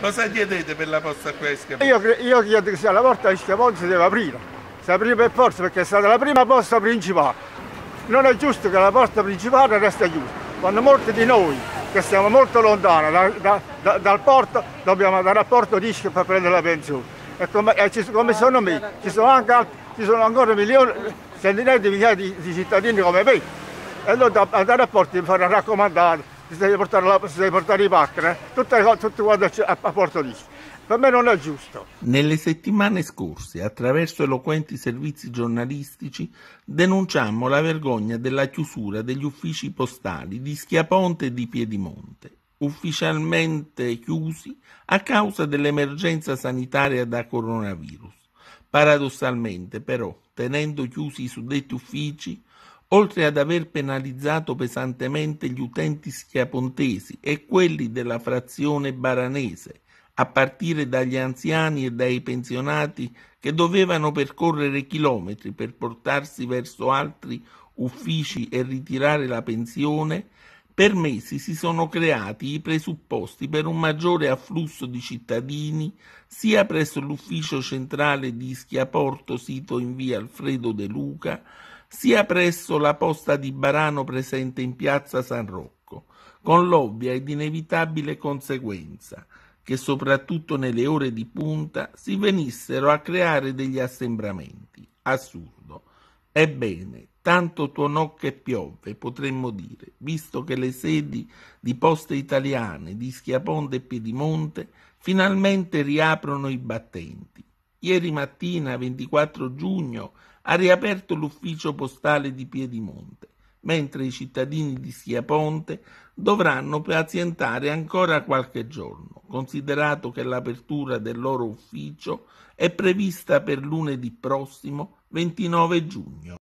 Cosa chiedete per la posta qui a Schiamonte? Io, io, chiedo che sia la porta a Schiamonte si deve aprire, si aprire per forza perché è stata la prima posta principale. Non è giusto che la porta principale resti chiusa. Quando molti di noi, che siamo molto lontani da, da, da, dal porto, dobbiamo andare a Porto Rischio per prendere la pensione. E come, e ci, come sono me, ci sono, anche, ci sono ancora milioni, centinaia di migliaia di, di cittadini come me. E loro andare a Porto mi fare raccomandare si deve portare, la, si deve portare i pacchi, eh? tutte, cose, tutte quante a, a Porto Lisi. Per me non è giusto. Nelle settimane scorse, attraverso eloquenti servizi giornalistici, denunciammo la vergogna della chiusura degli uffici postali di Schiaponte e di Piedimonte, ufficialmente chiusi a causa dell'emergenza sanitaria da coronavirus. Paradossalmente, però, tenendo chiusi i suddetti uffici, oltre ad aver penalizzato pesantemente gli utenti schiapontesi e quelli della frazione baranese, a partire dagli anziani e dai pensionati che dovevano percorrere chilometri per portarsi verso altri uffici e ritirare la pensione, per mesi si sono creati i presupposti per un maggiore afflusso di cittadini sia presso l'ufficio centrale di Schiaporto sito in via Alfredo De Luca, sia presso la posta di Barano presente in piazza San Rocco, con l'ovvia ed inevitabile conseguenza che soprattutto nelle ore di punta si venissero a creare degli assembramenti. Assurdo. Ebbene, tanto tuonò che piove, potremmo dire, visto che le sedi di poste italiane di Schiaponte e Piedimonte finalmente riaprono i battenti. Ieri mattina, 24 giugno, ha riaperto l'ufficio postale di Piedimonte, mentre i cittadini di Schiaponte dovranno pazientare ancora qualche giorno, considerato che l'apertura del loro ufficio è prevista per lunedì prossimo 29 giugno.